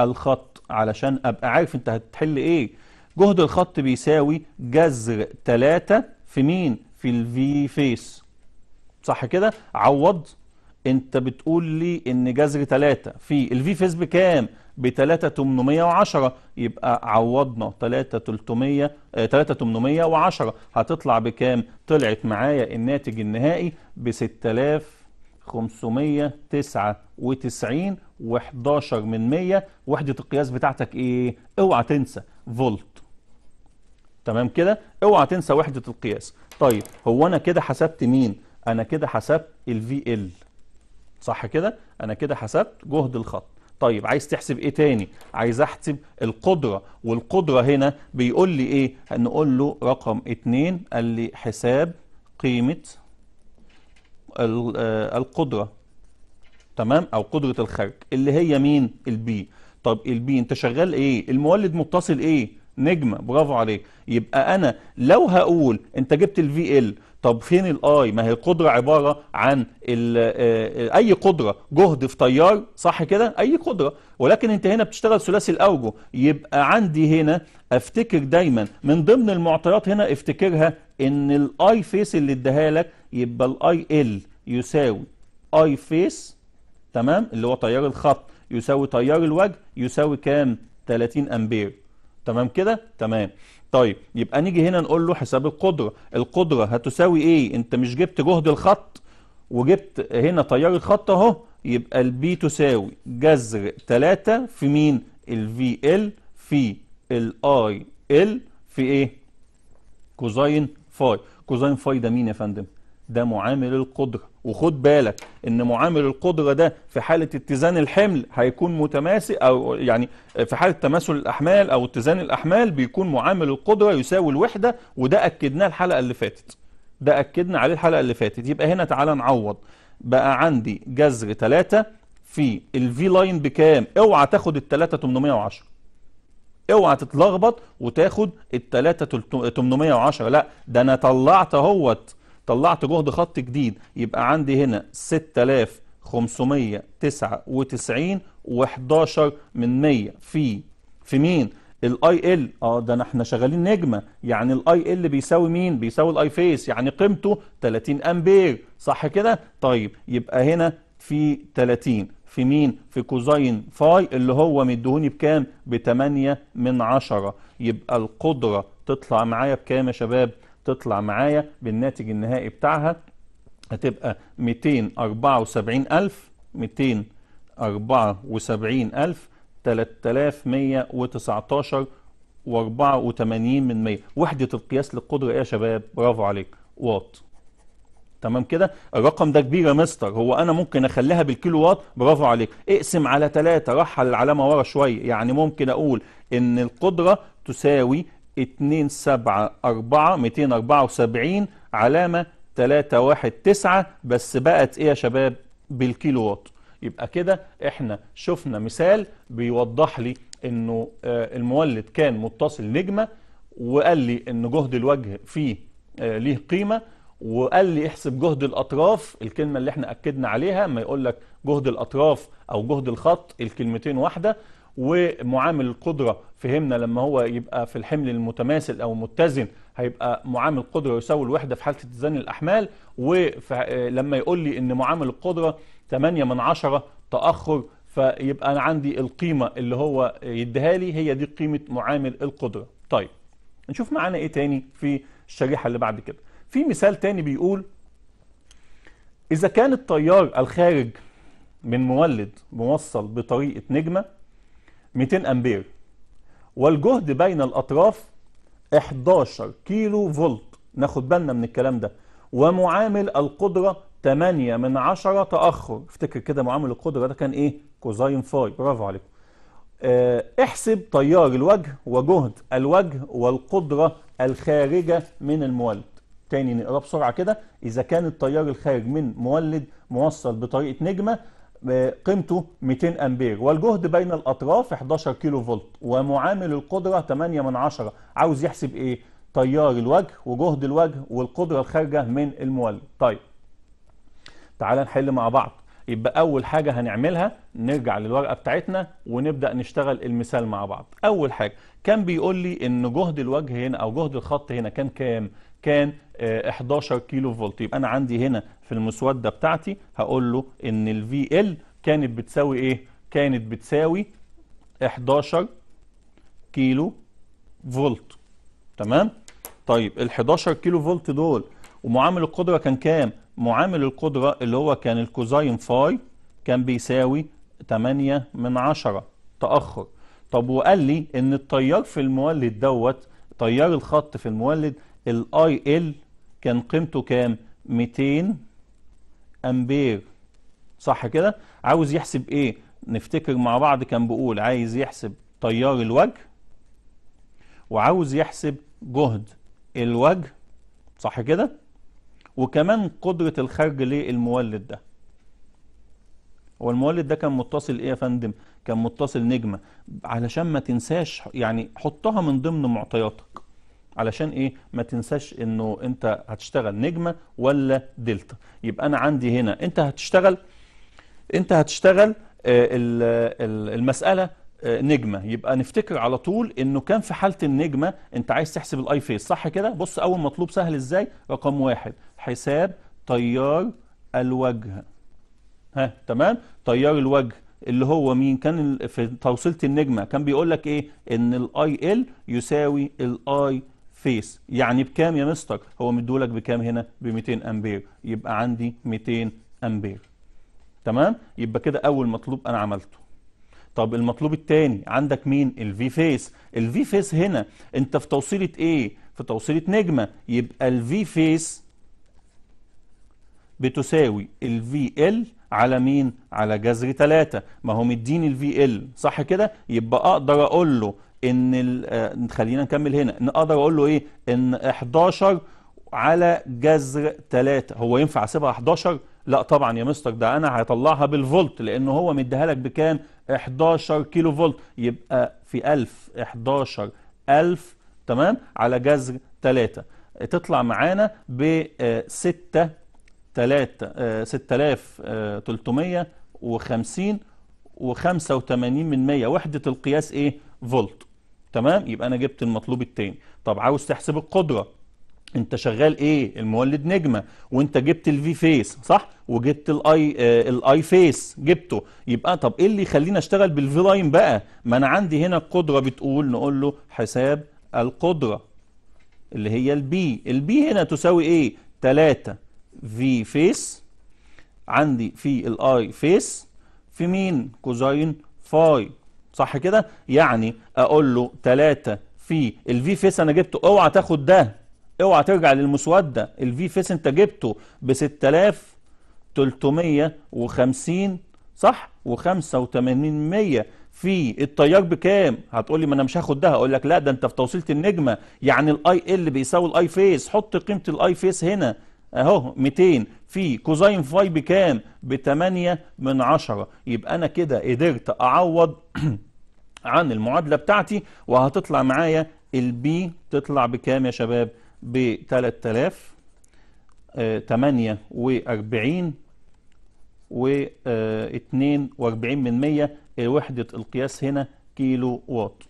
الخط علشان ابقى عارف انت هتحل ايه جهد الخط بيساوي جذر 3 في مين في الفي فيس صح كده عوض انت بتقول لي ان جذر 3 في الفي فيز بكام ب 3810 يبقى عوضنا 3300 3810 آه، هتطلع بكام طلعت معايا الناتج النهائي ب 599 و11 من 100 وحده القياس بتاعتك ايه اوعى تنسى فولت تمام كده اوعى تنسى وحده القياس طيب هو انا كده حسبت مين انا كده حسبت في ال صح كده انا كده حسبت جهد الخط طيب عايز تحسب ايه تاني عايز احسب القدرة والقدرة هنا بيقول لي ايه هنقول له رقم اتنين قال لي حساب قيمة آه، القدرة تمام او قدرة الخرج اللي هي مين البي طب البي انت شغال ايه المولد متصل ايه نجمة برافو عليك يبقى انا لو هقول انت جبت الفي ال طب فين الاي ما هي القدره عباره عن آه، آه، اي قدره جهد في تيار صح كده اي قدره ولكن انت هنا بتشتغل ثلاثي الاوجه يبقى عندي هنا افتكر دايما من ضمن المعطيات هنا افتكرها ان الاي فيس اللي اداها لك يبقى الاي ال يساوي اي فيس تمام اللي هو تيار الخط يساوي تيار الوجه يساوي كام 30 امبير تمام كده تمام طيب يبقى نيجي هنا نقول له حساب القدرة القدرة هتساوي ايه انت مش جبت جهد الخط وجبت هنا تيار الخط اهو يبقى البي تساوي جذر 3 في مين الفي ال في الاي ال في ايه كوزين فاي كوزين فاي ده مين يا فندم ده معامل القدرة وخد بالك ان معامل القدرة ده في حالة اتزان الحمل هيكون متماسك او يعني في حالة تماثل الاحمال او اتزان الاحمال بيكون معامل القدرة يساوي الوحدة وده اكدناه الحلقة اللي فاتت ده اكدنا عليه الحلقة اللي فاتت يبقى هنا تعالى نعوض بقى عندي جذر 3 في الفي لاين بكام اوعى تاخد ال 3 810 اوعى تتلخبط وتاخد ال 3 810 لا ده انا طلعت اهوت طلعت جهد خط جديد يبقى عندي هنا 6599 و11 من 100 في في مين الاي ال اه ده احنا شغالين نجمه يعني الاي ال بيساوي مين بيساوي الاي فيس يعني قيمته 30 امبير صح كده طيب يبقى هنا في 30 في مين في كوزين فاي اللي هو مديهوني بكام ب 8 من 10 يبقى القدره تطلع معايا بكام يا شباب تطلع معايا بالناتج النهائي بتاعها هتبقى 274000 274000 3119 و84 من 100 وحدة القياس للقدرة ايه يا شباب برافو عليك واط تمام كده الرقم ده كبير يا مستر هو انا ممكن اخليها بالكيلو واط برافو عليك اقسم على 3 رحل العلامه ورا شويه يعني ممكن اقول ان القدره تساوي 274 274 علامة 319 بس بقت ايه يا شباب بالكيلو واط يبقى كده احنا شفنا مثال بيوضح لي انه آه، المولد كان متصل نجمة وقال لي ان جهد الوجه فيه آه، ليه قيمة وقال لي احسب جهد الاطراف الكلمة اللي احنا اكدنا عليها ما يقول لك جهد الاطراف او جهد الخط الكلمتين واحدة ومعامل القدرة فهمنا لما هو يبقى في الحمل المتماثل أو المتزن هيبقى معامل القدرة يساوي الوحدة في حالة اتزان الأحمال ولما يقول لي إن معامل القدرة 8 من 10 تأخر فيبقى أنا عندي القيمة اللي هو يديها لي هي دي قيمة معامل القدرة طيب نشوف معانا إيه تاني في الشريحة اللي بعد كده في مثال تاني بيقول إذا كان التيار الخارج من مولد موصل بطريقة نجمة 200 امبير والجهد بين الاطراف 11 كيلو فولت ناخد بالنا من الكلام ده ومعامل القدرة 8 من 10 تأخر افتكر كده معامل القدرة ده كان ايه كوزاين فاي برافو عليكم اه احسب تيار الوجه وجهد الوجه والقدرة الخارجة من المولد تاني نقرأ بسرعة كده إذا كان التيار الخارج من مولد موصل بطريقة نجمة قيمته 200 امبير والجهد بين الاطراف 11 كيلو فولت ومعامل القدره 8 من 10 عاوز يحسب ايه تيار الوجه وجهد الوجه والقدره الخارجه من المولد طيب تعال نحل مع بعض يبقى اول حاجه هنعملها نرجع للورقه بتاعتنا ونبدا نشتغل المثال مع بعض اول حاجه كان بيقول لي ان جهد الوجه هنا او جهد الخط هنا كان كام كان 11 آه، كيلو فولت يبقى انا عندي هنا في المسوده بتاعتي هقول له ان الـ ال كانت بتساوي ايه كانت بتساوي 11 كيلو فولت تمام طيب ال 11 كيلو فولت دول ومعامل القدره كان كام معامل القدرة اللي هو كان الكوزاين فاي كان بيساوي 8 من 10 تأخر طب وقال لي ان التيار في المولد دوت تيار الخط في المولد الاي ال كان قيمته كام 200 امبير صح كده عاوز يحسب ايه نفتكر مع بعض كان بيقول عايز يحسب تيار الوجه وعاوز يحسب جهد الوجه صح كده وكمان قدرة الخرج للمولد ده هو المولد ده كان متصل ايه يا فندم كان متصل نجمة علشان ما تنساش يعني حطها من ضمن معطياتك علشان ايه ما تنساش انه انت هتشتغل نجمة ولا دلتا يبقى انا عندي هنا انت هتشتغل انت هتشتغل آه، المسألة نجمة يبقى نفتكر على طول انه كان في حالة النجمة انت عايز تحسب الاي فيس صح كده بص اول مطلوب سهل ازاي رقم واحد حساب تيار الوجه ها تمام تيار الوجه اللي هو مين كان في توصيلة النجمة كان بيقول لك ايه ان الاي ال يساوي الاي فيس يعني بكام يا مستر هو مديهولك بكام هنا ب 200 امبير يبقى عندي 200 امبير تمام يبقى كده اول مطلوب انا عملته طب المطلوب الثاني عندك مين الفي فيس الفي فيس هنا انت في توصيله ايه في توصيله نجمه يبقى الفي فيس بتساوي الفي ال على مين على جذر 3 ما هو مديني الفي ال صح كده يبقى اقدر اقول له ان آه، خلينا نكمل هنا ان اقدر اقول له ايه ان 11 على جذر 3 هو ينفع اسيبها 11 لا طبعا يا مستر ده انا هطلعها بالفولت لان هو مديها لك بكام 11 كيلو فولت يبقى في 1000 11 1000 تمام على جذر 3 تطلع معانا ب 6 3 6350 و85 من 100 وحدة القياس ايه فولت تمام يبقى انا جبت المطلوب التاني طب عاوز تحسب القدرة انت شغال ايه المولد نجمه وانت جبت الفي فيس صح وجبت الاي آه الاي فيس جبته يبقى طب ايه اللي يخليني اشتغل بالفي لاين بقى ما انا عندي هنا القدره بتقول نقول له حساب القدره اللي هي البي البي هنا تساوي ايه 3 في فيس عندي في الاي فيس في مين كوزين فاي صح كده يعني اقول له 3 في الفي فيس انا جبته اوعى تاخد ده اوعى ترجع للمسوده الفي فيس انت جبته ب 6350 صح و85 في التيار بكام هتقول لي ما انا مش هاخد ده هقول لك لا ده انت في توصيله النجمه يعني الاي ال بيساوي الاي فيس حط قيمه الاي فيس هنا اهو 200 في كوزين فاي بكام ب 8 من 10 يبقى انا كده قدرت اعوض عن المعادله بتاعتي وهتطلع معايا البي تطلع بكام يا شباب ب 3048 و 42 من 100 آه، وحدة القياس هنا كيلو واط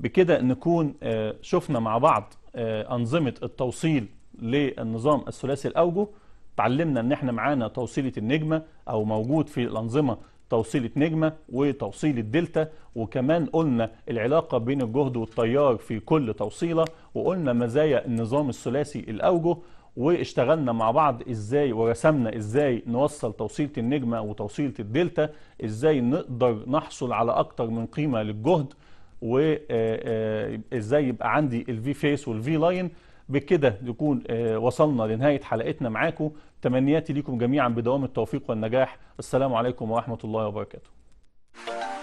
بكده نكون آه، شفنا مع بعض آه، أنظمة التوصيل للنظام الثلاثي الأوجه اتعلمنا ان احنا معانا توصيلة النجمة او موجود في الانظمة توصيلة نجمة وتوصيلة دلتا وكمان قلنا العلاقة بين الجهد والتيار في كل توصيلة وقلنا مزايا النظام الثلاثي الأوجه واشتغلنا مع بعض ازاي ورسمنا ازاي نوصل توصيلة النجمة وتوصيلة الدلتا ازاي نقدر نحصل على اكتر من قيمة للجهد وازاي آه، آه، يبقى عندي الفي فيس والفي لاين بكده نكون آه، وصلنا لنهايه حلقتنا معاكم تمنياتي ليكم جميعا بدوام التوفيق والنجاح السلام عليكم ورحمه الله وبركاته